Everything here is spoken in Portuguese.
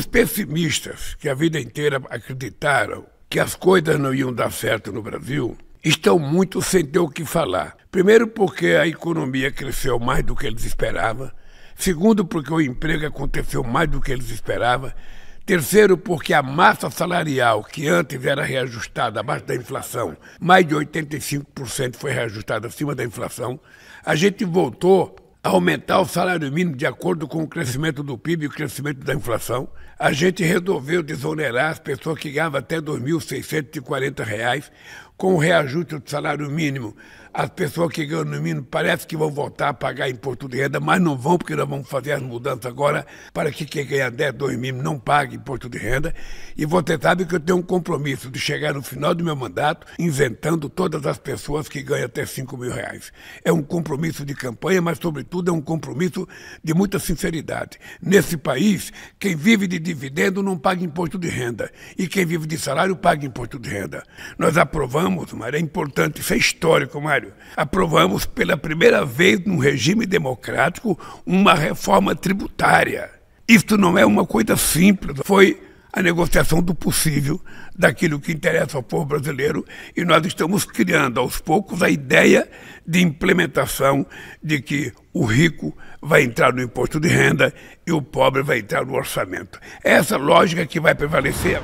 Os pessimistas que a vida inteira acreditaram que as coisas não iam dar certo no Brasil estão muito sem ter o que falar. Primeiro, porque a economia cresceu mais do que eles esperavam. Segundo, porque o emprego aconteceu mais do que eles esperavam. Terceiro, porque a massa salarial, que antes era reajustada abaixo da inflação, mais de 85% foi reajustada acima da inflação. A gente voltou aumentar o salário mínimo de acordo com o crescimento do PIB e o crescimento da inflação, a gente resolveu desonerar as pessoas que ganhavam até R$ 2.640, com o reajuste do salário mínimo, as pessoas que ganham no mínimo parece que vão voltar a pagar imposto de renda, mas não vão, porque nós vamos fazer as mudanças agora para que quem ganha 10, 2 mil não pague imposto de renda. E você sabe que eu tenho um compromisso de chegar no final do meu mandato isentando todas as pessoas que ganham até 5 mil reais. É um compromisso de campanha, mas, sobretudo, é um compromisso de muita sinceridade. Nesse país, quem vive de dividendo não paga imposto de renda, e quem vive de salário paga imposto de renda. Nós aprovamos aprovamos, Mário, é importante, isso é histórico, Mário. Aprovamos pela primeira vez num regime democrático uma reforma tributária. Isto não é uma coisa simples, foi a negociação do possível, daquilo que interessa ao povo brasileiro, e nós estamos criando aos poucos a ideia de implementação de que o rico vai entrar no imposto de renda e o pobre vai entrar no orçamento. É essa lógica que vai prevalecer.